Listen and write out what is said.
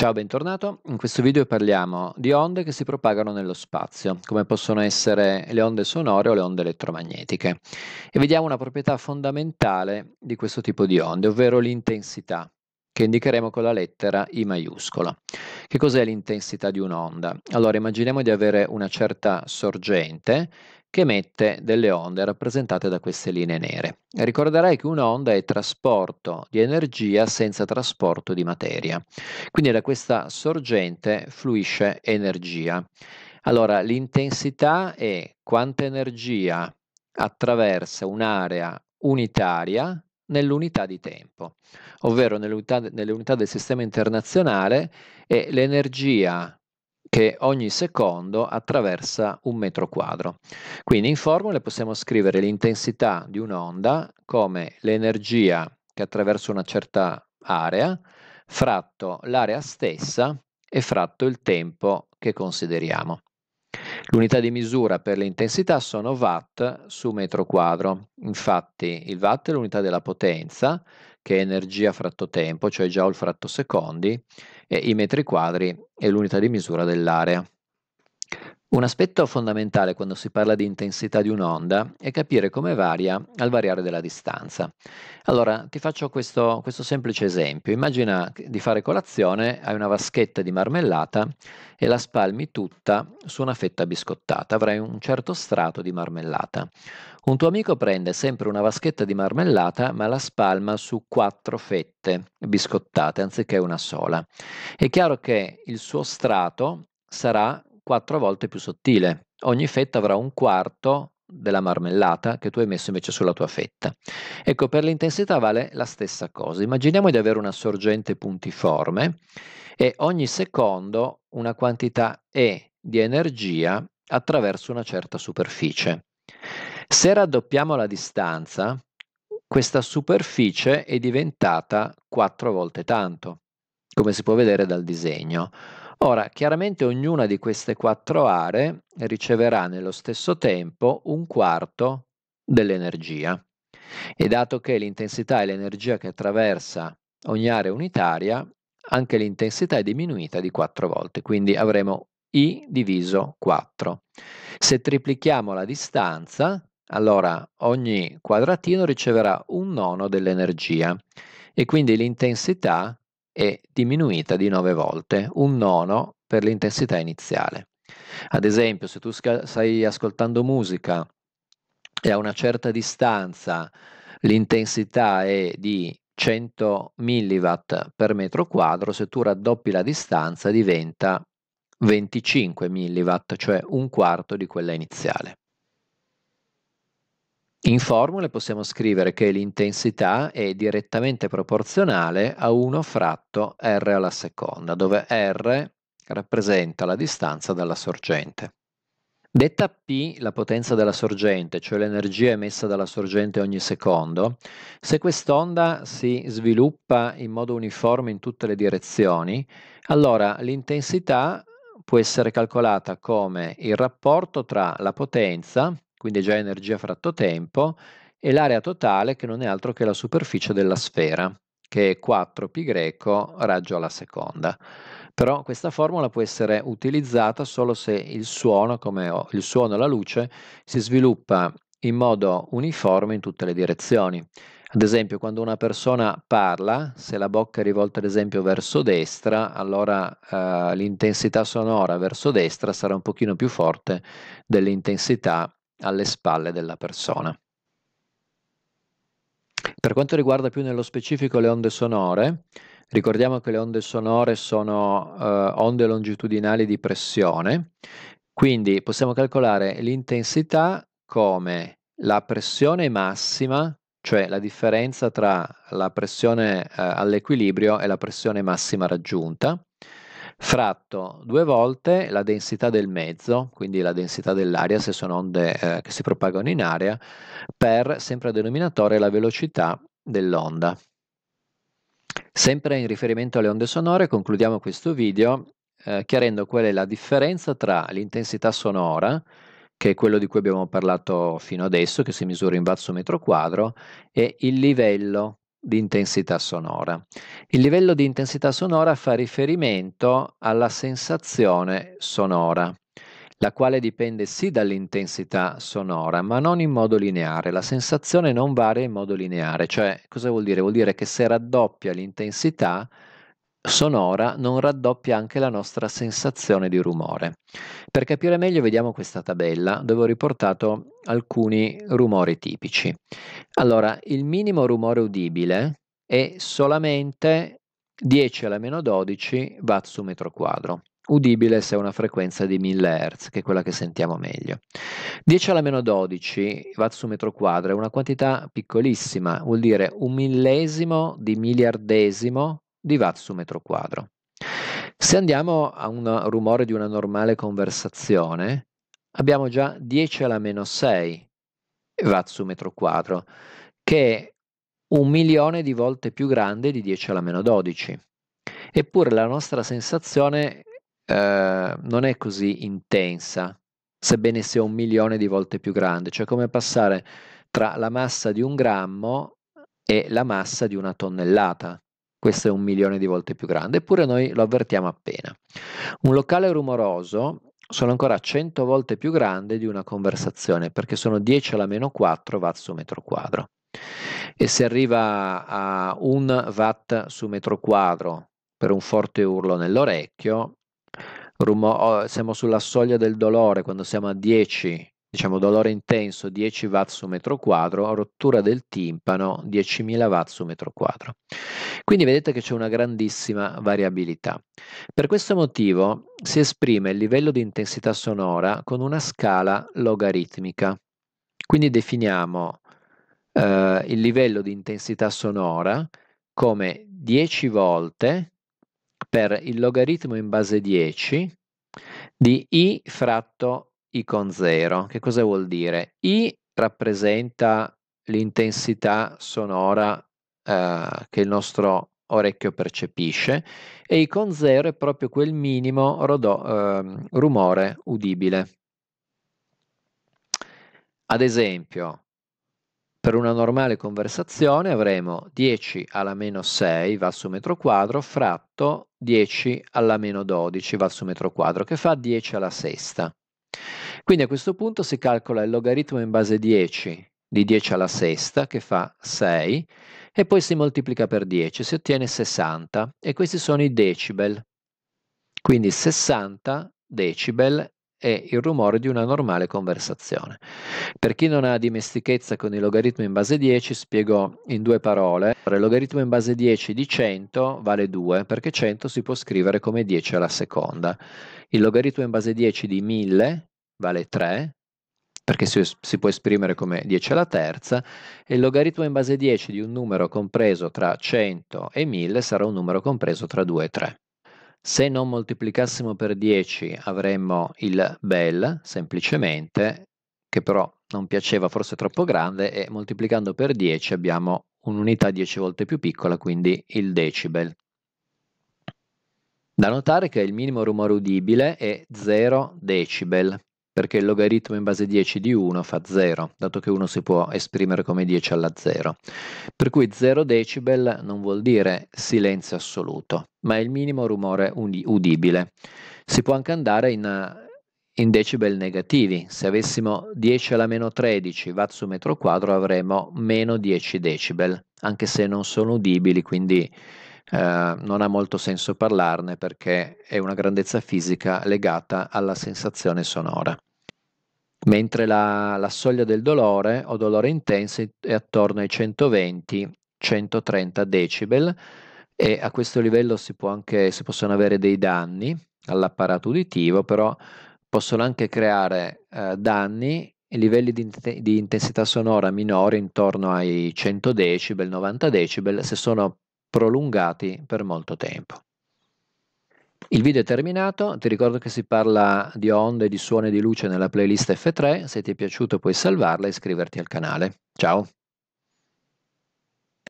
Ciao, bentornato. In questo video parliamo di onde che si propagano nello spazio, come possono essere le onde sonore o le onde elettromagnetiche. E vediamo una proprietà fondamentale di questo tipo di onde, ovvero l'intensità, che indicheremo con la lettera I maiuscola. Che cos'è l'intensità di un'onda? Allora, immaginiamo di avere una certa sorgente che emette delle onde rappresentate da queste linee nere. Ricorderai che un'onda è trasporto di energia senza trasporto di materia, quindi da questa sorgente fluisce energia. Allora, l'intensità è quanta energia attraversa un'area unitaria nell'unità di tempo, ovvero nell'unità, nell'unità del sistema internazionale è l'energia che ogni secondo attraversa un metro quadro. Quindi in formule possiamo scrivere l'intensità di un'onda come l'energia che attraversa una certa area fratto l'area stessa e fratto il tempo che consideriamo. L'unità di misura per l'intensità sono watt su metro quadro. Infatti il watt è l'unità della potenza, che è energia fratto tempo, cioè joule fratto secondi, e i metri quadri è l'unità di misura dell'area. Un aspetto fondamentale quando si parla di intensità di un'onda è capire come varia al variare della distanza. Allora, ti faccio questo, questo, semplice esempio. Immagina di fare colazione, hai una vaschetta di marmellata e la spalmi tutta su una fetta biscottata. Avrai un certo strato di marmellata. Un tuo amico prende sempre una vaschetta di marmellata ma la spalma su quattro fette biscottate anziché una sola. È chiaro che il suo strato sarà quattro volte più sottile. Ogni fetta avrà un quarto della marmellata che tu hai messo invece sulla tua fetta. Ecco, per l'intensità vale la stessa cosa. Immaginiamo di avere una sorgente puntiforme e ogni secondo una quantità E di energia attraverso una certa superficie. Se raddoppiamo la distanza, questa superficie è diventata 4 volte tanto, come si può vedere dal disegno. Ora, chiaramente ognuna di queste quattro aree riceverà nello stesso tempo un quarto dell'energia. E dato che l'intensità è l'energia che attraversa ogni area unitaria, anche l'intensità è diminuita di 4 volte, quindi avremo I diviso 4. Se triplichiamo la distanza, allora, ogni quadratino riceverà un nono dell'energia e quindi l'intensità è diminuita di 9 volte, un nono per l'intensità iniziale. Ad esempio, se tu stai ascoltando musica e a una certa distanza l'intensità è di 100 mW per metro quadro, se tu raddoppi la distanza diventa 25 mW, cioè un quarto di quella iniziale. In formule possiamo scrivere che l'intensità è direttamente proporzionale a 1 fratto r alla seconda, dove r rappresenta la distanza dalla sorgente. Detta P la potenza della sorgente, cioè l'energia emessa dalla sorgente ogni secondo, se quest'onda si sviluppa in modo uniforme in tutte le direzioni, allora l'intensità può essere calcolata come il rapporto tra la potenza quindi è già energia fratto tempo, e l'area totale che non è altro che la superficie della sfera, che è 4π raggio alla seconda. Però questa formula può essere utilizzata solo se il suono, come il suono e la luce, si sviluppa in modo uniforme in tutte le direzioni. Ad esempio, quando una persona parla, se la bocca è rivolta ad esempio verso destra, allora eh, l'intensità sonora verso destra sarà un pochino più forte dell'intensità alle spalle della persona. Per quanto riguarda più nello specifico le onde sonore, ricordiamo che le onde sonore sono eh, onde longitudinali di pressione, quindi possiamo calcolare l'intensità come la pressione massima, cioè la differenza tra la pressione eh, all'equilibrio e la pressione massima raggiunta, fratto due volte la densità del mezzo, quindi la densità dell'aria se sono onde eh, che si propagano in aria, per sempre a denominatore la velocità dell'onda. Sempre in riferimento alle onde sonore concludiamo questo video eh, chiarendo qual è la differenza tra l'intensità sonora, che è quello di cui abbiamo parlato fino adesso, che si misura in watt su metro quadro, e il livello di intensità sonora. Il livello di intensità sonora fa riferimento alla sensazione sonora, la quale dipende sì dall'intensità sonora, ma non in modo lineare. La sensazione non varia in modo lineare, cioè cosa vuol dire? Vuol dire che se raddoppia l'intensità, sonora non raddoppia anche la nostra sensazione di rumore. Per capire meglio vediamo questa tabella dove ho riportato alcuni rumori tipici. Allora, il minimo rumore udibile è solamente 10 alla meno 12 watt su metro quadro. Udibile se è una frequenza di 1000 Hz, che è quella che sentiamo meglio. 10 alla meno 12 watt su metro quadro è una quantità piccolissima, vuol dire un millesimo di miliardesimo di watt su metro quadro. Se andiamo a un rumore di una normale conversazione, abbiamo già 10 alla meno 6 watt su metro quadro, che è un milione di volte più grande di 10 alla meno 12. Eppure la nostra sensazione eh, non è così intensa, sebbene sia un milione di volte più grande, cioè come passare tra la massa di un grammo e la massa di una tonnellata questo è un milione di volte più grande, eppure noi lo avvertiamo appena. Un locale rumoroso sono ancora 100 volte più grande di una conversazione, perché sono 10 alla meno 4 watt su metro quadro. E se arriva a 1 watt su metro quadro per un forte urlo nell'orecchio, rumo- oh, siamo sulla soglia del dolore quando siamo a 10 diciamo dolore intenso 10 watt su metro quadro, rottura del timpano 10.000 watt su metro quadro. Quindi vedete che c'è una grandissima variabilità. Per questo motivo si esprime il livello di intensità sonora con una scala logaritmica. Quindi definiamo eh, il livello di intensità sonora come 10 volte per il logaritmo in base 10 di i fratto i con 0. Che cosa vuol dire? I rappresenta l'intensità sonora eh, che il nostro orecchio percepisce e I con 0 è proprio quel minimo rodo, eh, rumore udibile. Ad esempio, per una normale conversazione avremo 10 alla meno 6 va su metro quadro fratto 10 alla meno 12 va su metro quadro che fa 10 alla sesta. Quindi a questo punto si calcola il logaritmo in base 10 di 10 alla sesta che fa 6 e poi si moltiplica per 10, si ottiene 60 e questi sono i decibel. Quindi 60 decibel è il rumore di una normale conversazione. Per chi non ha dimestichezza con il logaritmo in base 10, spiego in due parole. Il logaritmo in base 10 di 100 vale 2, perché 100 si può scrivere come 10 alla seconda. Il logaritmo in base 10 di 1000 vale 3, perché si, si, può esprimere come 10 alla terza, e il logaritmo in base 10 di un numero compreso tra 100 e 1000 sarà un numero compreso tra 2 e 3. Se non moltiplicassimo per 10 avremmo il bel, semplicemente, che però non piaceva, forse troppo grande, e moltiplicando per 10 abbiamo un'unità 10 volte più piccola, quindi il decibel. Da notare che il minimo rumore udibile è 0 decibel, perché il logaritmo in base 10 di 1 fa 0, dato che 1 si può esprimere come 10 alla 0. Per cui 0 decibel non vuol dire silenzio assoluto, ma è il minimo rumore udibile. Si può anche andare in, in decibel negativi. Se avessimo 10 alla meno 13 watt su metro quadro avremmo meno 10 decibel, anche se non sono udibili, quindi eh, non ha molto senso parlarne perché è una grandezza fisica legata alla sensazione sonora mentre la, la soglia del dolore o dolore intenso è attorno ai 120-130 decibel e a questo livello si, anche, si possono avere dei danni all'apparato uditivo, però possono anche creare eh, danni e livelli di, di, intensità sonora minori intorno ai 100 decibel, 90 decibel, se sono prolungati per molto tempo. Il video è terminato, ti ricordo che si parla di onde, di suoni e di luce nella playlist F3, se ti è piaciuto puoi salvarla e iscriverti al canale. Ciao!